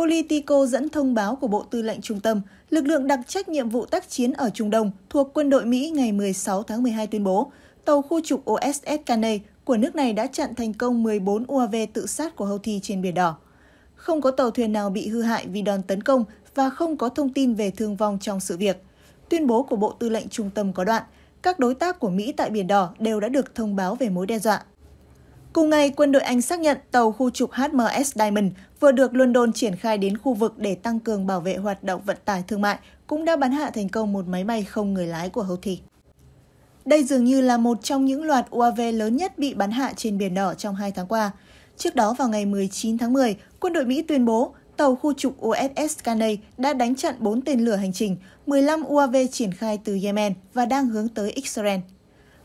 Politico dẫn thông báo của Bộ Tư lệnh Trung tâm, lực lượng đặc trách nhiệm vụ tác chiến ở Trung Đông thuộc quân đội Mỹ ngày 16 tháng 12 tuyên bố, tàu khu trục OSS Caney của nước này đã chặn thành công 14 UAV tự sát của Houthi trên Biển Đỏ. Không có tàu thuyền nào bị hư hại vì đòn tấn công và không có thông tin về thương vong trong sự việc. Tuyên bố của Bộ Tư lệnh Trung tâm có đoạn, các đối tác của Mỹ tại Biển Đỏ đều đã được thông báo về mối đe dọa. Cùng ngày, quân đội Anh xác nhận tàu khu trục HMS Diamond vừa được London triển khai đến khu vực để tăng cường bảo vệ hoạt động vận tải thương mại cũng đã bắn hạ thành công một máy bay không người lái của Houthi. Đây dường như là một trong những loạt UAV lớn nhất bị bắn hạ trên Biển Đỏ trong hai tháng qua. Trước đó vào ngày 19 tháng 10, quân đội Mỹ tuyên bố tàu khu trục USS Caney đã đánh chặn 4 tên lửa hành trình, 15 UAV triển khai từ Yemen và đang hướng tới Israel.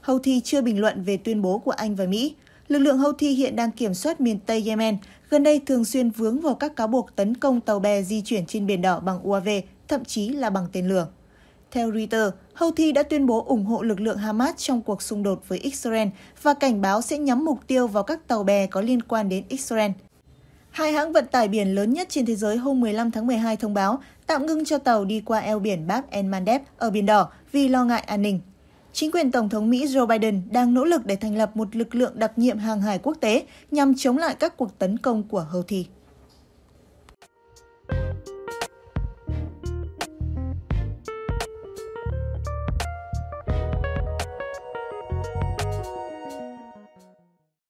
Houthi chưa bình luận về tuyên bố của Anh và Mỹ lực lượng Houthi hiện đang kiểm soát miền Tây Yemen, gần đây thường xuyên vướng vào các cáo buộc tấn công tàu bè di chuyển trên Biển Đỏ bằng UAV, thậm chí là bằng tên lửa. Theo Reuters, Houthi đã tuyên bố ủng hộ lực lượng Hamas trong cuộc xung đột với Israel và cảnh báo sẽ nhắm mục tiêu vào các tàu bè có liên quan đến Israel. Hai hãng vận tải biển lớn nhất trên thế giới hôm 15 tháng 12 thông báo tạm ngưng cho tàu đi qua eo biển Bab el Mandeb ở Biển Đỏ vì lo ngại an ninh chính quyền Tổng thống Mỹ Joe Biden đang nỗ lực để thành lập một lực lượng đặc nhiệm hàng hải quốc tế nhằm chống lại các cuộc tấn công của Houthi.